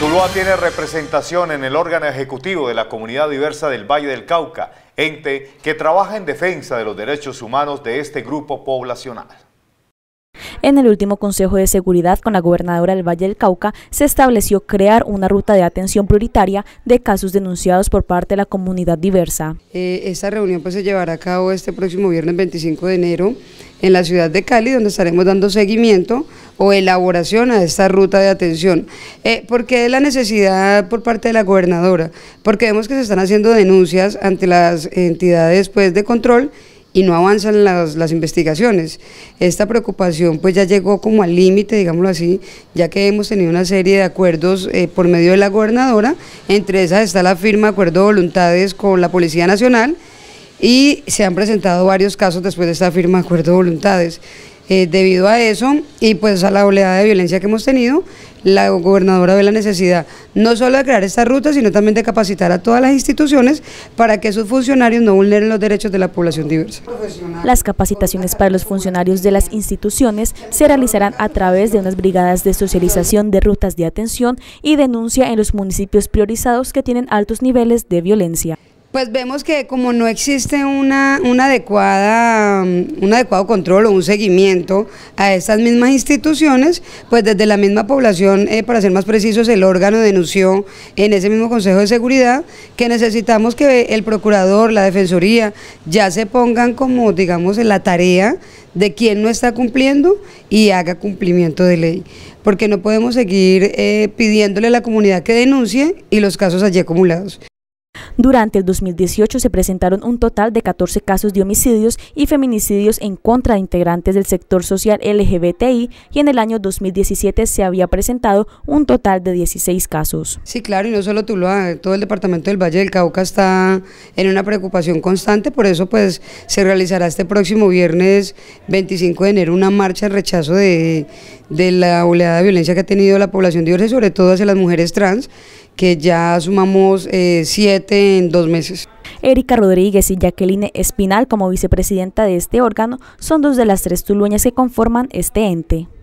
Tuluá tiene representación en el órgano ejecutivo de la comunidad diversa del Valle del Cauca, ente que trabaja en defensa de los derechos humanos de este grupo poblacional. En el último Consejo de Seguridad con la gobernadora del Valle del Cauca se estableció crear una ruta de atención prioritaria de casos denunciados por parte de la comunidad diversa. Eh, esta reunión pues, se llevará a cabo este próximo viernes 25 de enero en la ciudad de Cali, donde estaremos dando seguimiento o elaboración a esta ruta de atención. porque eh, ¿Por qué la necesidad por parte de la gobernadora? Porque vemos que se están haciendo denuncias ante las entidades pues, de control y no avanzan las, las, investigaciones. Esta preocupación pues ya llegó como al límite, digámoslo así, ya que hemos tenido una serie de acuerdos eh, por medio de la gobernadora, entre esas está la firma acuerdo de voluntades con la Policía Nacional y se han presentado varios casos después de esta firma de acuerdo de voluntades. Eh, debido a eso y pues a la oleada de violencia que hemos tenido, la gobernadora ve la necesidad no solo de crear estas ruta, sino también de capacitar a todas las instituciones para que sus funcionarios no vulneren los derechos de la población diversa. Las capacitaciones para los funcionarios de las instituciones se realizarán a través de unas brigadas de socialización de rutas de atención y denuncia en los municipios priorizados que tienen altos niveles de violencia. Pues vemos que como no existe una, adecuada, un adecuado control o un seguimiento a estas mismas instituciones, pues desde la misma población, eh, para ser más precisos, el órgano denunció en ese mismo Consejo de Seguridad que necesitamos que el procurador, la defensoría, ya se pongan como, digamos, en la tarea de quien no está cumpliendo y haga cumplimiento de ley, porque no podemos seguir eh, pidiéndole a la comunidad que denuncie y los casos allí acumulados. Durante el 2018 se presentaron un total de 14 casos de homicidios y feminicidios en contra de integrantes del sector social LGBTI y en el año 2017 se había presentado un total de 16 casos. Sí, claro, y no solo Tuluá, todo el departamento del Valle del Cauca está en una preocupación constante, por eso pues se realizará este próximo viernes 25 de enero una marcha en rechazo de, la oleada de violencia que ha tenido la población diversa y sobre todo hacia las mujeres trans que ya sumamos eh, siete en dos meses. Erika Rodríguez y Jacqueline Espinal como vicepresidenta de este órgano son dos de las tres tulueñas que conforman este ente.